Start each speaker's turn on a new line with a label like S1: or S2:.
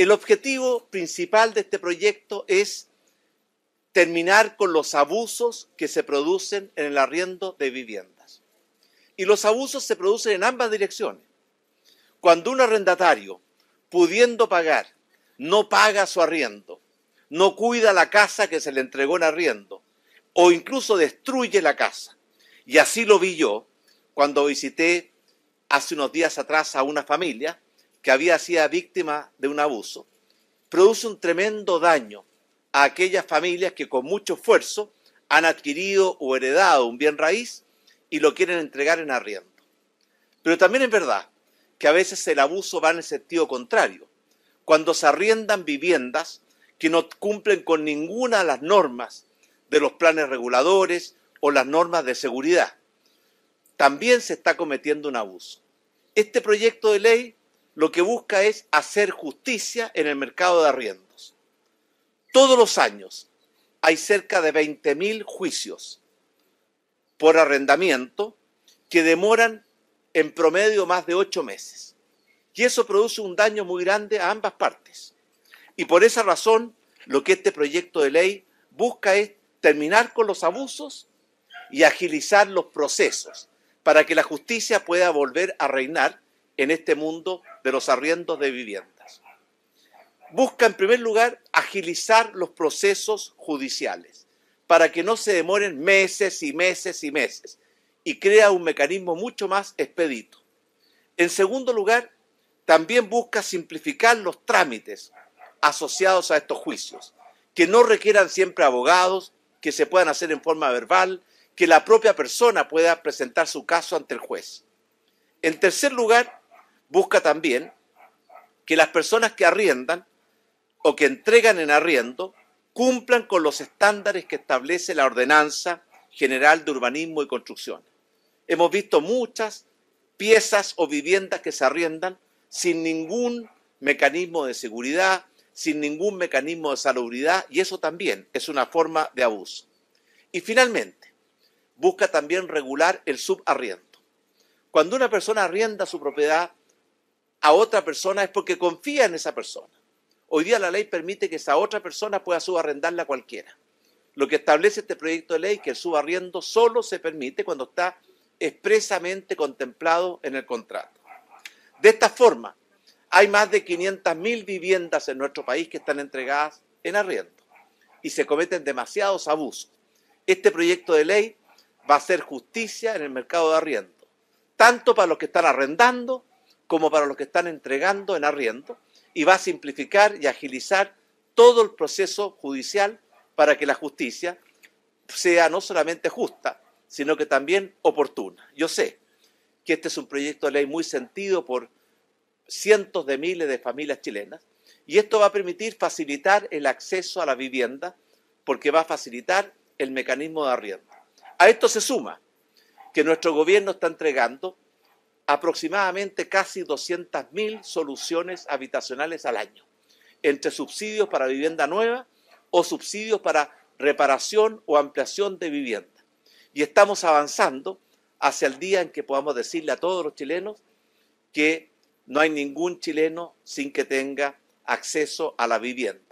S1: El objetivo principal de este proyecto es terminar con los abusos que se producen en el arriendo de viviendas. Y los abusos se producen en ambas direcciones. Cuando un arrendatario, pudiendo pagar, no paga su arriendo, no cuida la casa que se le entregó en arriendo, o incluso destruye la casa. Y así lo vi yo cuando visité hace unos días atrás a una familia que había sido víctima de un abuso, produce un tremendo daño a aquellas familias que con mucho esfuerzo han adquirido o heredado un bien raíz y lo quieren entregar en arriendo. Pero también es verdad que a veces el abuso va en el sentido contrario, cuando se arriendan viviendas que no cumplen con ninguna de las normas de los planes reguladores o las normas de seguridad. También se está cometiendo un abuso. Este proyecto de ley lo que busca es hacer justicia en el mercado de arriendos. Todos los años hay cerca de 20.000 juicios por arrendamiento que demoran en promedio más de ocho meses. Y eso produce un daño muy grande a ambas partes. Y por esa razón, lo que este proyecto de ley busca es terminar con los abusos y agilizar los procesos para que la justicia pueda volver a reinar en este mundo de los arriendos de viviendas. Busca en primer lugar agilizar los procesos judiciales para que no se demoren meses y meses y meses y crea un mecanismo mucho más expedito. En segundo lugar, también busca simplificar los trámites asociados a estos juicios, que no requieran siempre abogados, que se puedan hacer en forma verbal, que la propia persona pueda presentar su caso ante el juez. En tercer lugar, busca también que las personas que arriendan o que entregan en arriendo cumplan con los estándares que establece la Ordenanza General de Urbanismo y Construcción. Hemos visto muchas piezas o viviendas que se arriendan sin ningún mecanismo de seguridad, sin ningún mecanismo de salubridad, y eso también es una forma de abuso. Y finalmente, busca también regular el subarriendo. Cuando una persona arrienda su propiedad a otra persona es porque confía en esa persona. Hoy día la ley permite que esa otra persona pueda subarrendarla a cualquiera. Lo que establece este proyecto de ley es que el subarriendo solo se permite cuando está expresamente contemplado en el contrato. De esta forma, hay más de 500.000 viviendas en nuestro país que están entregadas en arriendo y se cometen demasiados abusos. Este proyecto de ley va a hacer justicia en el mercado de arriendo, tanto para los que están arrendando como para los que están entregando en arriendo y va a simplificar y agilizar todo el proceso judicial para que la justicia sea no solamente justa, sino que también oportuna. Yo sé que este es un proyecto de ley muy sentido por cientos de miles de familias chilenas y esto va a permitir facilitar el acceso a la vivienda porque va a facilitar el mecanismo de arriendo. A esto se suma que nuestro gobierno está entregando aproximadamente casi 200.000 soluciones habitacionales al año, entre subsidios para vivienda nueva o subsidios para reparación o ampliación de vivienda. Y estamos avanzando hacia el día en que podamos decirle a todos los chilenos que no hay ningún chileno sin que tenga acceso a la vivienda.